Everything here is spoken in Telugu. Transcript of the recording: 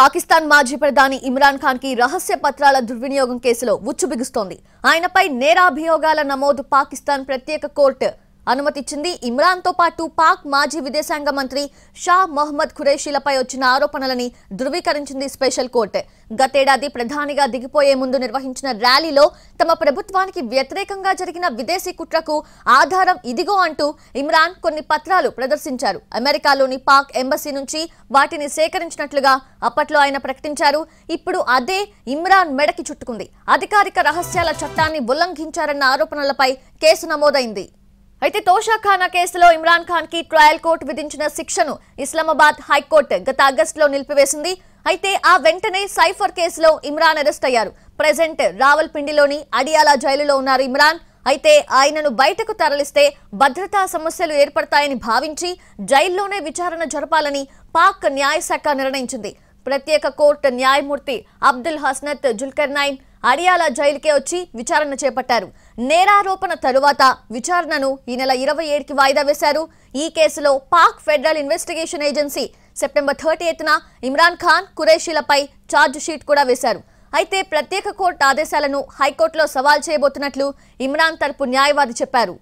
పాకిస్తాన్ మాజీ ప్రధాని ఇమ్రాన్ ఖాన్ కి రహస్య పత్రాల దుర్వినియోగం కేసులో ఉచ్చు బిగుస్తోంది ఆయనపై నేరాభియోగాల నమోదు పాకిస్తాన్ ప్రత్యేక కోర్టు అనుమతిచ్చింది ఇమ్రాన్తో పాటు పాక్ మాజీ విదేశాంగ మంత్రి షా మొహమ్మద్ ఖురేషీలపై వచ్చిన ఆరోపణలని ధృవీకరించింది స్పెషల్ కోర్టు గతేడాది ప్రధానిగా దిగిపోయే ముందు నిర్వహించిన ర్యాలీలో తమ ప్రభుత్వానికి వ్యతిరేకంగా జరిగిన విదేశీ కుట్రకు ఆధారం ఇదిగో అంటూ ఇమ్రాన్ కొన్ని పత్రాలు ప్రదర్శించారు అమెరికాలోని పాక్ ఎంబసీ నుంచి వాటిని సేకరించినట్లుగా అప్పట్లో ఆయన ప్రకటించారు ఇప్పుడు అదే ఇమ్రాన్ మెడకి చుట్టుకుంది అధికారిక రహస్యాల చట్టాన్ని ఉల్లంఘించారన్న ఆరోపణలపై కేసు నమోదైంది అయితే తోషాఖానా కేసులో ఇమ్రాన్ ఖాన్ కి ట్రయల్ కోర్టు విధించిన శిక్షను ఇస్లామాబాద్ హైకోర్టు గత ఆగస్టులో నిలిపివేసింది అయితే ఆ వెంటనే సైఫర్ కేసులో ఇమ్రాన్ అరెస్ట్ అయ్యారు ప్రజెంట్ రావల్పిండిలోని అడియాల జైలులో ఉన్నారు ఇమ్రాన్ అయితే ఆయనను బయటకు తరలిస్తే భద్రతా సమస్యలు ఏర్పడతాయని భావించి జైల్లోనే విచారణ జరపాలని పాక్ న్యాయశాఖ నిర్ణయించింది ప్రత్యేక కోర్టు న్యాయమూర్తి అబ్దుల్ హస్నత్ జుల్కర్నైన్ అడియాల జైలుకే వచ్చి విచారణ చేపట్టారు నేరారోపణ తరువాత విచారణను ఈ నెల ఇరవై ఏడుకి వాయిదా వేశారు ఈ కేసులో Pak federal investigation agency September thirty ఎయిత్న ఇమ్రాన్ ఖాన్ కురేషీలపై ఛార్జ్ షీట్ కూడా వేశారు అయితే ప్రత్యేక కోర్టు ఆదేశాలను హైకోర్టులో సవాల్ చేయబోతున్నట్లు ఇమ్రాన్ తరపు న్యాయవాది చెప్పారు